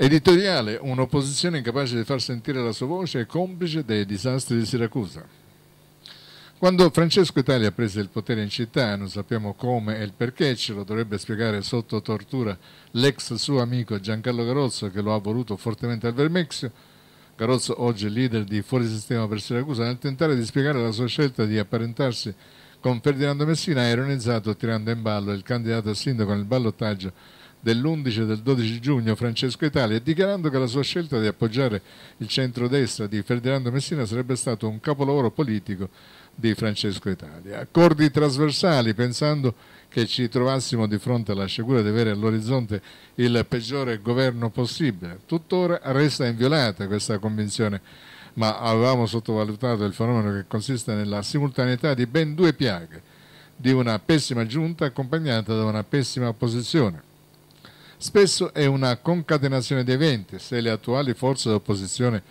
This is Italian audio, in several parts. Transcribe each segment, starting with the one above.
Editoriale, un'opposizione incapace di far sentire la sua voce e complice dei disastri di Siracusa. Quando Francesco Italia prese il potere in città, non sappiamo come e il perché, ce lo dovrebbe spiegare sotto tortura l'ex suo amico Giancarlo Garozzo che lo ha voluto fortemente al vermexio. Garozzo, oggi leader di Fuori Sistema per Siracusa, nel tentare di spiegare la sua scelta di apparentarsi con Ferdinando Messina ha ironizzato tirando in ballo il candidato a sindaco nel ballottaggio dell'11 e del 12 giugno Francesco Italia, dichiarando che la sua scelta di appoggiare il centrodestra di Ferdinando Messina sarebbe stato un capolavoro politico di Francesco Italia. Accordi trasversali, pensando che ci trovassimo di fronte alla sciagura di avere all'orizzonte il peggiore governo possibile. Tuttora resta inviolata questa convinzione, ma avevamo sottovalutato il fenomeno che consiste nella simultaneità di ben due piaghe, di una pessima giunta accompagnata da una pessima opposizione spesso è una concatenazione di eventi. Se le attuali forze d'opposizione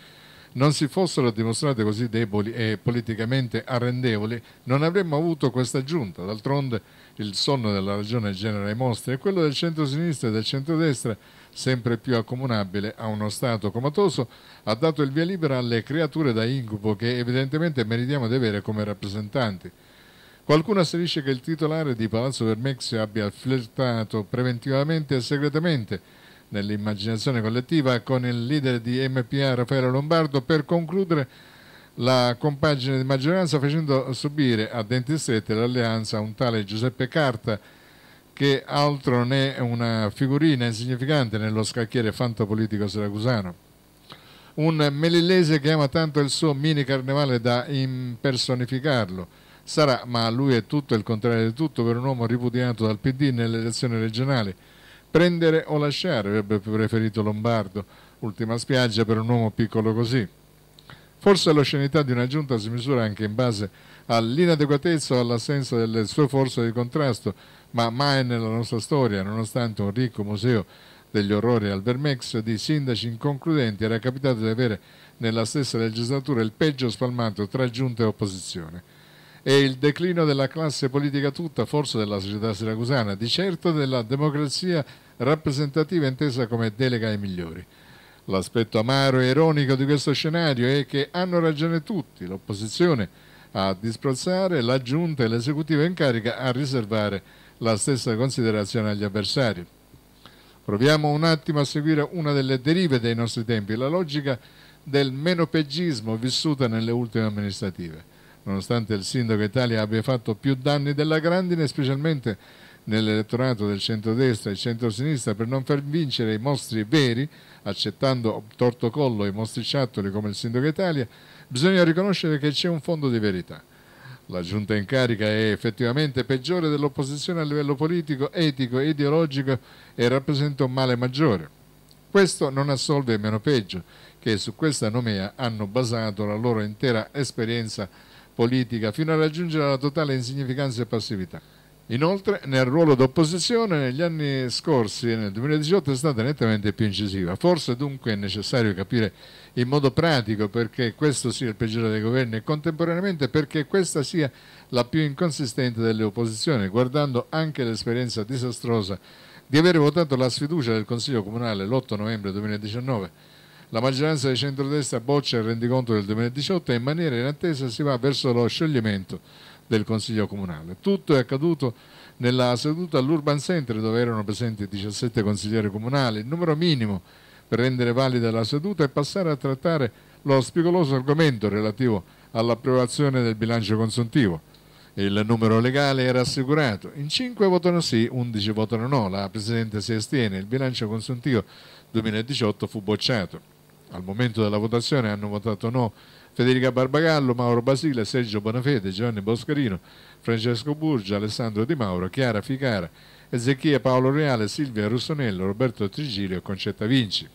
non si fossero dimostrate così deboli e politicamente arrendevoli, non avremmo avuto questa giunta. D'altronde il sonno della regione genera i mostri e quello del centro-sinistra e del centro-destra, sempre più accomunabile a uno Stato comatoso, ha dato il via libera alle creature da incubo che evidentemente meritiamo di avere come rappresentanti. Qualcuno asserisce che il titolare di Palazzo Vermexio abbia flirtato preventivamente e segretamente nell'immaginazione collettiva con il leader di MPA Raffaele Lombardo per concludere la compagine di maggioranza facendo subire a denti stretti l'alleanza a un tale Giuseppe Carta che altro non è una figurina insignificante nello scacchiere fantopolitico siracusano. Un melillese che ama tanto il suo mini carnevale da impersonificarlo sarà, ma lui è tutto il contrario di tutto per un uomo ripudiato dal PD nelle elezioni regionali. Prendere o lasciare, avrebbe preferito Lombardo, ultima spiaggia per un uomo piccolo così. Forse l'oscenità di una giunta si misura anche in base all'inadeguatezza o all'assenza delle sue forze di contrasto, ma mai nella nostra storia, nonostante un ricco museo degli orrori al Vermex di sindaci inconcludenti, era capitato di avere nella stessa legislatura il peggio spalmato tra giunta e opposizione e il declino della classe politica tutta, forse della società siracusana, di certo della democrazia rappresentativa intesa come delega ai migliori. L'aspetto amaro e ironico di questo scenario è che hanno ragione tutti, l'opposizione a disprezzare, la giunta e l'esecutivo in carica a riservare la stessa considerazione agli avversari. Proviamo un attimo a seguire una delle derive dei nostri tempi, la logica del meno peggismo vissuta nelle ultime amministrative nonostante il sindaco Italia abbia fatto più danni della grandine, specialmente nell'elettorato del centrodestra e centrosinistra, per non far vincere i mostri veri, accettando torto collo i mostri ciattoli come il sindaco Italia, bisogna riconoscere che c'è un fondo di verità. La giunta in carica è effettivamente peggiore dell'opposizione a livello politico, etico e ideologico e rappresenta un male maggiore. Questo non assolve meno peggio, che su questa nomea hanno basato la loro intera esperienza politica fino a raggiungere la totale insignificanza e passività. Inoltre, nel ruolo d'opposizione negli anni scorsi, nel 2018, è stata nettamente più incisiva. Forse dunque è necessario capire in modo pratico perché questo sia il peggiore dei governi e contemporaneamente perché questa sia la più inconsistente delle opposizioni, guardando anche l'esperienza disastrosa di aver votato la sfiducia del Consiglio Comunale l'8 novembre 2019 la maggioranza di centrodestra boccia il rendiconto del 2018 e in maniera inattesa si va verso lo scioglimento del Consiglio Comunale. Tutto è accaduto nella seduta all'Urban Center dove erano presenti 17 consiglieri comunali, il numero minimo per rendere valida la seduta è passare a trattare lo spigoloso argomento relativo all'approvazione del bilancio consuntivo. Il numero legale era assicurato. In 5 votano sì, 11 votano no. La Presidente si astiene. Il bilancio consuntivo 2018 fu bocciato al momento della votazione hanno votato no Federica Barbagallo, Mauro Basile, Sergio Bonafede, Giovanni Boscarino, Francesco Burgia, Alessandro Di Mauro, Chiara Ficara, Ezechia Paolo Reale, Silvia Russonello, Roberto Trigilio e Concetta Vinci.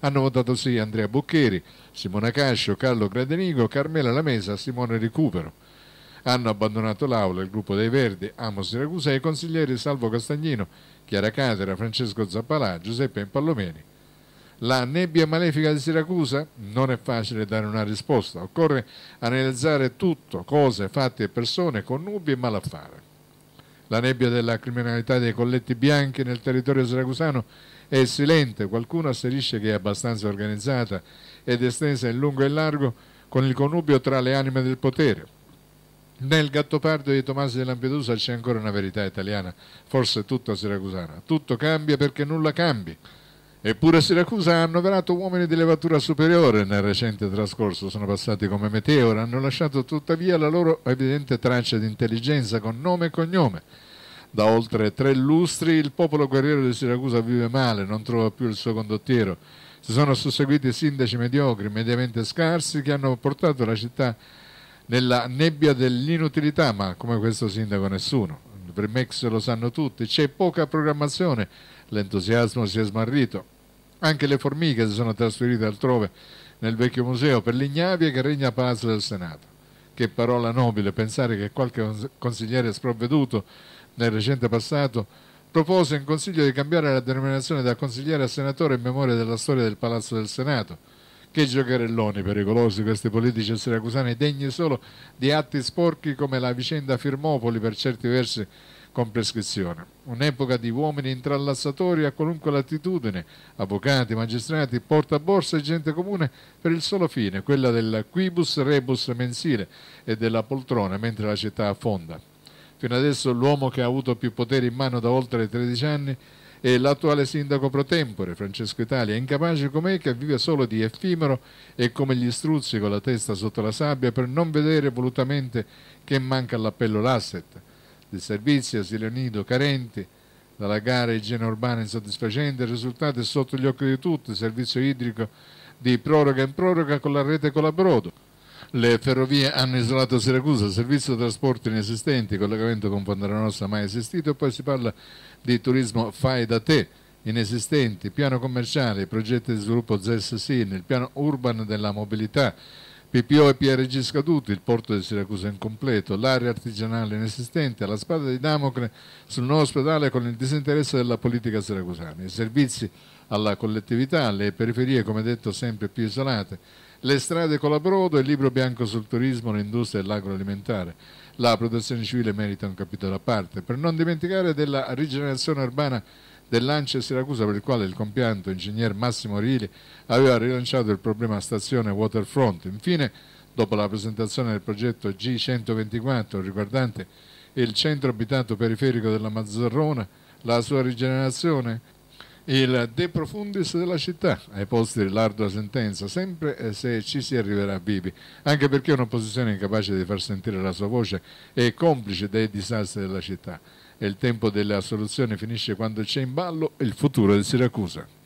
Hanno votato sì Andrea Boccheri, Simona Cascio, Carlo Gradenigo, Carmela Lamesa, Simone Ricupero. Hanno abbandonato l'aula il gruppo dei Verdi, Amo Siracusa e i consiglieri Salvo Castagnino, Chiara Catera, Francesco Zappalà, Giuseppe Impallomeni la nebbia malefica di Siracusa? Non è facile dare una risposta, occorre analizzare tutto, cose, fatti e persone, connubi e malaffare. La nebbia della criminalità dei colletti bianchi nel territorio siracusano è silente, qualcuno asserisce che è abbastanza organizzata ed estesa in lungo e in largo con il connubio tra le anime del potere. Nel Gattopardo di Tomasi di Lampedusa c'è ancora una verità italiana, forse tutta siracusana. Tutto cambia perché nulla cambi. Eppure Siracusa ha annoverato uomini di levatura superiore nel recente trascorso, sono passati come meteora, hanno lasciato tuttavia la loro evidente traccia di intelligenza con nome e cognome. Da oltre tre lustri il popolo guerriero di Siracusa vive male, non trova più il suo condottiero. Si sono susseguiti sindaci mediocri, mediamente scarsi, che hanno portato la città nella nebbia dell'inutilità, ma come questo sindaco nessuno. Il Premex lo sanno tutti, c'è poca programmazione, l'entusiasmo si è smarrito, anche le formiche si sono trasferite altrove nel vecchio museo per l'ignavia che regna a Palazzo del Senato. Che parola nobile pensare che qualche consigliere sprovveduto nel recente passato propose in consiglio di cambiare la denominazione da consigliere a senatore in memoria della storia del Palazzo del Senato. Che giocherelloni pericolosi questi politici siracusani, degni solo di atti sporchi come la vicenda Firmopoli per certi versi con prescrizione. Un'epoca di uomini intrallassatori a qualunque latitudine, avvocati, magistrati, portaborsa e gente comune per il solo fine, quella del quibus rebus mensile e della poltrona mentre la città affonda. Fino adesso l'uomo che ha avuto più potere in mano da oltre 13 anni e l'attuale sindaco pro tempore, Francesco Italia, incapace com'è che vive solo di effimero e come gli struzzi con la testa sotto la sabbia per non vedere volutamente che manca all'appello l'asset del servizio asilo nido carente, dalla gara igiene urbana insoddisfacente, il risultato è sotto gli occhi di tutti, servizio idrico di proroga in proroga con la rete Colabrodo. Le ferrovie hanno isolato Siracusa, servizio di trasporto inesistente, collegamento con Fontanarossa mai esistito, e poi si parla di turismo fai da te, inesistenti, piano commerciale, progetti di sviluppo ZES-SIN, il piano urban della mobilità, PPO e PRG scaduti, il porto di Siracusa incompleto, l'area artigianale inesistente, la spada di Damocle sul nuovo ospedale con il disinteresse della politica siracusana, i servizi alla collettività, le periferie come detto sempre più isolate, le strade colabrodo e il libro bianco sul turismo, l'industria e l'agroalimentare. La protezione civile merita un capitolo a parte, per non dimenticare della rigenerazione urbana dell'Ance Siracusa per il quale il compianto ingegner Massimo Rili aveva rilanciato il problema stazione Waterfront. Infine, dopo la presentazione del progetto G124 riguardante il centro abitato periferico della Mazzarrona, la sua rigenerazione, il de profundis della città, ai posti dell'ardua sentenza, sempre eh, se ci si arriverà vivi, anche perché un'opposizione incapace di far sentire la sua voce è complice dei disastri della città e il tempo della soluzione finisce quando c'è in ballo il futuro del Siracusa.